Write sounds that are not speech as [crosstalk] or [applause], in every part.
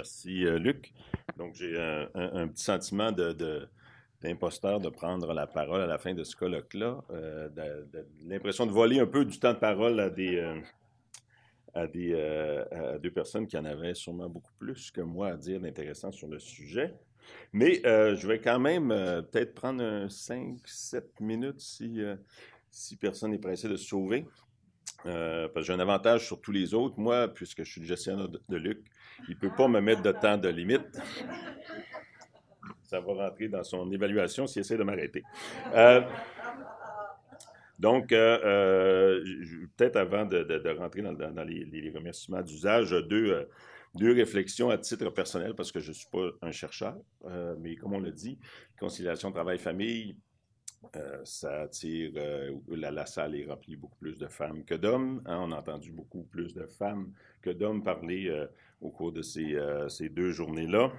Merci, euh, Luc. Donc, j'ai un, petit sentiment d'imposteur de, prendre la parole à la fin de ce colloque-là, euh, l'impression de voler un peu du temps de parole à des, euh, à des, à deux personnes qui en avaient sûrement beaucoup plus que moi à dire d'intéressant sur le sujet. Mais je vais quand même peut-être prendre 5-7 minutes si, si personne n'est pressé de se sauver. Euh, parce que j'ai un avantage sur tous les autres. Moi, puisque je suis le gestionnaire de, Luc, il ne peut pas me mettre de temps de limite. Ça va rentrer dans son évaluation s'il essaie de m'arrêter. Euh, donc, euh, peut-être avant de, rentrer dans, les, remerciements d'usage, deux, deux réflexions à titre personnel, parce que je ne suis pas un chercheur, mais comme on l'a dit, conciliation travail-famille, euh, ça attire, euh, la, salle est remplie beaucoup plus de femmes que d'hommes. Hein. on a entendu beaucoup plus de femmes que d'hommes parler euh, au cours de ces, deux journées-là.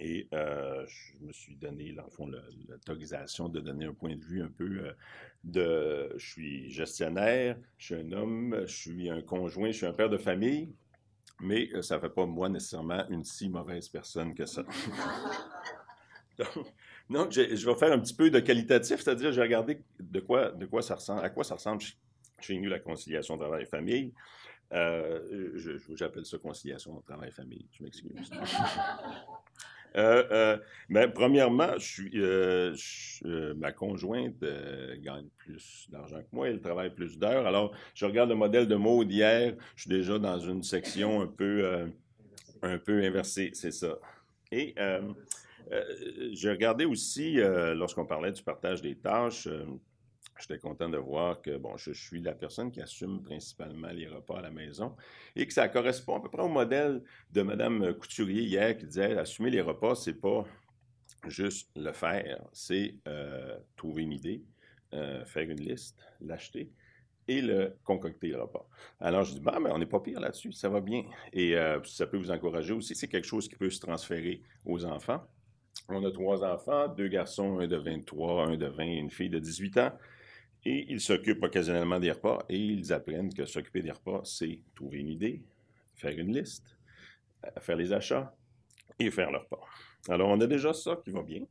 Et je me suis donné, fond, l'autorisation de donner un point de vue un peu de... Je suis gestionnaire, je suis un homme, je suis un conjoint, je suis un père de famille, mais ça ne fait pas, moi, nécessairement une si mauvaise personne que ça. [laughs] Non, je, vais faire un petit peu de qualitatif, c'est-à-dire, j'ai regardé de quoi, de quoi ça ressemble, à quoi ça ressemble chez, nous la conciliation travail-famille. Euh, J'appelle ça conciliation travail-famille, je m'excuse. [laughs] Euh, euh, ben, premièrement, je euh, ma conjointe gagne plus d'argent que moi, elle travaille plus d'heures. Alors, je regarde le modèle de Maud hier, je suis déjà dans une section un peu, un peu inversée, c'est ça. Et euh, j'ai regardé aussi, euh, lorsqu'on parlait du partage des tâches, euh, j'étais content de voir que bon, je, suis la personne qui assume principalement les repas à la maison et que ça correspond à peu près au modèle de Mme Couturier hier qui disait assumer les repas, c'est pas juste le faire, c'est trouver une idée, faire une liste, l'acheter et le concocter le repas. Alors, je dis, bah, mais on n'est pas pire là-dessus, ça va bien. Et ça peut vous encourager aussi, c'est quelque chose qui peut se transférer aux enfants. On a trois enfants, deux garçons, un de 23, un de 20 et une fille de 18 ans. Et ils s'occupent occasionnellement des repas et ils apprennent que s'occuper des repas, c'est trouver une idée, faire une liste, euh, faire les achats et faire leur repas. Alors, on a déjà ça qui va bien.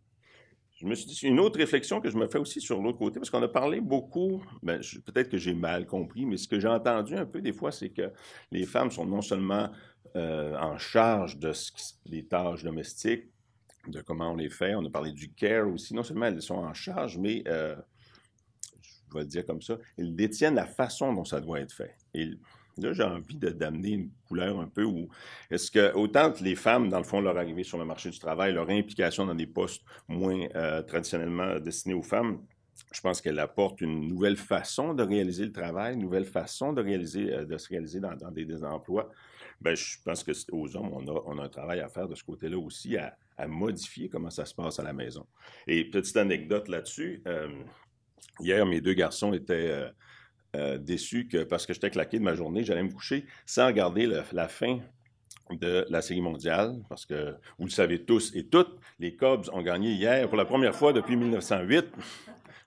Je me suis dit, une autre réflexion que je me fais aussi sur l'autre côté, parce qu'on a parlé beaucoup, ben, peut-être que j'ai mal compris, mais ce que j'ai entendu un peu des fois, c'est que les femmes sont non seulement euh, en charge des tâches domestiques, de comment on les fait. On a parlé du care aussi. Non seulement elles sont en charge, mais euh, je vais le dire comme ça, elles détiennent la façon dont ça doit être fait. Et là, j'ai envie d'amener une couleur un peu où est-ce que autant que les femmes, dans le fond, leur arrivée sur le marché du travail, leur implication dans des postes moins euh, traditionnellement destinés aux femmes, je pense qu'elle apporte une nouvelle façon de réaliser le travail, une nouvelle façon de, réaliser, euh, de se réaliser dans, des, emplois. Ben, je pense que aux hommes, on a, on a, un travail à faire de ce côté-là aussi, à, à, modifier comment ça se passe à la maison. Et petite anecdote là-dessus, euh, hier, mes deux garçons étaient euh, euh, déçus que parce que j'étais claqué de ma journée, j'allais me coucher sans regarder la fin de la Série mondiale, parce que vous le savez tous et toutes, les Cubs ont gagné hier pour la première fois depuis 1908.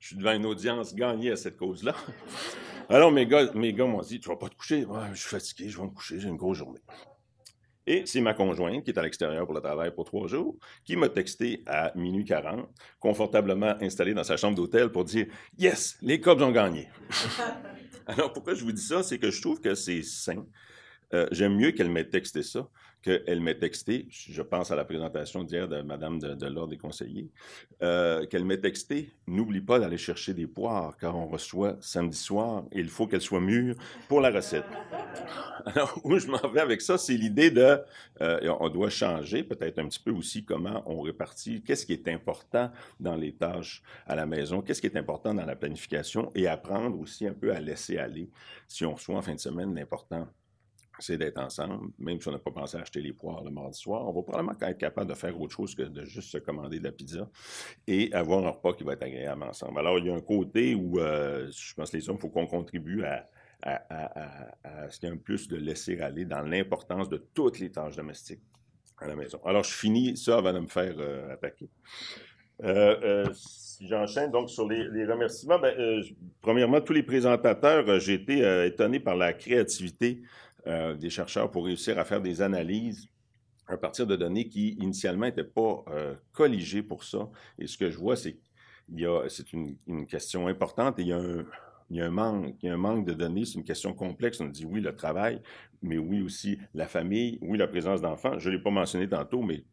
Je suis devant une audience gagnée à cette cause-là. Alors, mes gars, m'ont dit, tu vas pas te coucher. je suis fatigué, je vais me coucher, j'ai une grosse journée. Et c'est ma conjointe, qui est à l'extérieur pour le travail pour trois jours, qui m'a texté à minuit 40, confortablement installée dans sa chambre d'hôtel pour dire Yes, les Cubs ont gagné. [laughs] Alors pourquoi je vous dis ça C'est que je trouve que c'est sain. Euh, j'aime mieux qu'elle m'ait texté ça qu'elle m'ait texté, je pense à la présentation d'hier de Madame de, l'Ordre des conseillers, euh, qu'elle m'ait texté, n'oublie pas d'aller chercher des poires, car on reçoit samedi soir et il faut qu'elles soient mûres pour la recette. [laughs] Alors, où je m'en vais avec ça, c'est l'idée de, euh, on doit changer peut-être un petit peu aussi comment on répartit, qu'est-ce qui est important dans les tâches à la maison, qu'est-ce qui est important dans la planification et apprendre aussi un peu à laisser aller si on reçoit en fin de semaine l'important c'est d'être ensemble, même si on n'a pas pensé à acheter les poires le mardi soir, on va probablement être capable de faire autre chose que de juste se commander de la pizza et avoir un repas qui va être agréable ensemble. Alors, il y a un côté où euh, je pense les hommes, il faut qu'on contribue à, ce qu'il y a un plus de laisser aller dans l'importance de toutes les tâches domestiques à la maison. Alors, je finis ça avant de me faire euh, attaquer. Euh, si j'enchaîne donc sur les, les remerciements, ben, premièrement, tous les présentateurs, j'ai été étonné par la créativité euh, des chercheurs pour réussir à faire des analyses à partir de données qui, initialement, n'étaient pas euh, colligées pour ça. Et ce que je vois, c'est qu'il c'est une, une, question importante et il y a un, manque, il y a un manque de données, c'est une question complexe. On dit oui, le travail, mais oui aussi la famille, oui, la présence d'enfants. Je ne l'ai pas mentionné tantôt, mais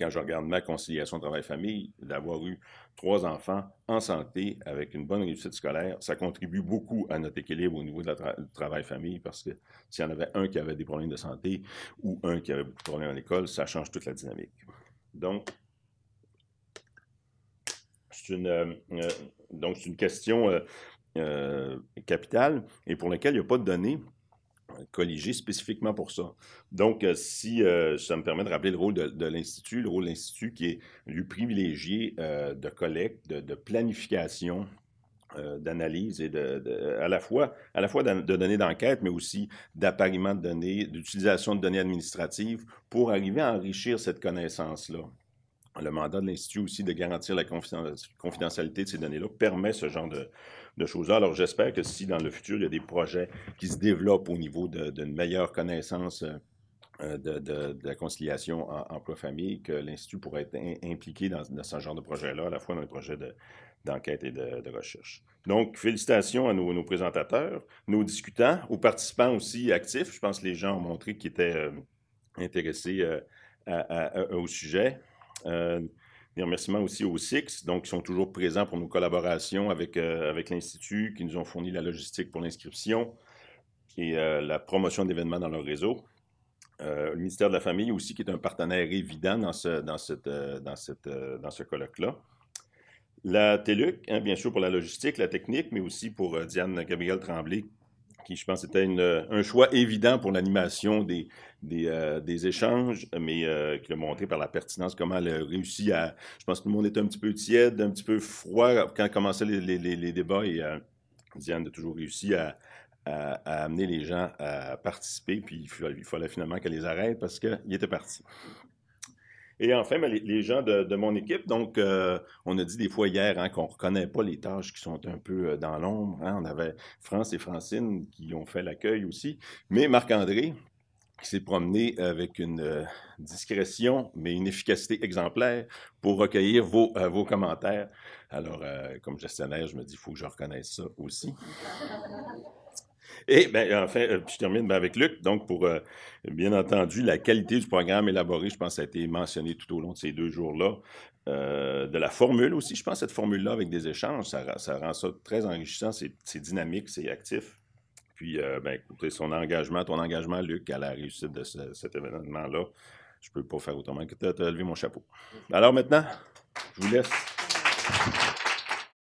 quand je regarde ma conciliation travail-famille, d'avoir eu trois enfants en santé avec une bonne réussite scolaire, ça contribue beaucoup à notre équilibre au niveau de la travail-famille parce que s'il y en avait un qui avait des problèmes de santé ou un qui avait beaucoup de problèmes à l'école, ça change toute la dynamique. Donc, c'est une, euh, euh, question euh, capitale et pour laquelle il n'y a pas de données colligé spécifiquement pour ça. Donc, euh, si euh, ça me permet de rappeler le rôle de, l'Institut, le rôle de l'Institut qui est lui privilégié euh, de collecte, de, planification, d'analyse et à la fois, à la fois de données d'enquête, mais aussi d'appariement de données, d'utilisation de données administratives pour arriver à enrichir cette connaissance-là le mandat de l'Institut aussi de garantir la confidentialité de ces données-là permet ce genre de, choses-là. Alors, j'espère que si dans le futur, il y a des projets qui se développent au niveau d'une meilleure connaissance euh, euh, de, la conciliation emploi-famille, que l'Institut pourrait être impliqué dans, ce genre de projet-là, à la fois dans les projets d'enquête et de, recherche. Donc, félicitations à nos, présentateurs, nos discutants, aux participants aussi actifs. Je pense que les gens ont montré qu'ils étaient euh, intéressés au sujet. Euh, des remerciements aussi aux SIX, donc qui sont toujours présents pour nos collaborations avec, euh, avec l'Institut, qui nous ont fourni la logistique pour l'inscription et euh, la promotion d'événements dans leur réseau. le ministère de la Famille aussi, qui est un partenaire évident dans ce, dans cette, dans cette, dans ce colloque-là. La TELUC, hein, bien sûr, pour la logistique, la technique, mais aussi pour Diane gabrielle Tremblay, qui, je pense, était euh, un choix évident pour l'animation des, des, euh, échanges, mais euh, qui a montré par la pertinence comment elle a réussi à. Je pense que le monde était un petit peu tiède, un petit peu froid quand commençaient les, les, débats et Diane a toujours réussi à, amener les gens à participer, puis il fallait, il fallait finalement qu'elle les arrête parce qu'il était parti. Et enfin, ben, les, gens de, mon équipe, donc euh, on a dit des fois hier hein, qu'on ne reconnaît pas les tâches qui sont un peu euh, dans l'ombre. Hein. On avait France et Francine qui ont fait l'accueil aussi. Mais Marc-André, qui s'est promené avec une euh, discrétion, mais une efficacité exemplaire pour recueillir vos, vos commentaires. Alors, comme gestionnaire, je me dis, il faut que je reconnaisse ça aussi. Et ben, enfin, euh, je termine ben, avec Luc. Donc, pour euh, bien entendu, la qualité du programme élaboré, je pense, a été mentionné tout au long de ces deux jours-là. Euh, de la formule aussi, je pense, cette formule-là avec des échanges, ça, ça rend ça très enrichissant, c'est dynamique, c'est actif. Puis, ben, écoutez, son engagement, ton engagement, Luc, à la réussite de cet événement-là, je ne peux pas faire autrement que de te lever mon chapeau. Alors maintenant, je vous laisse.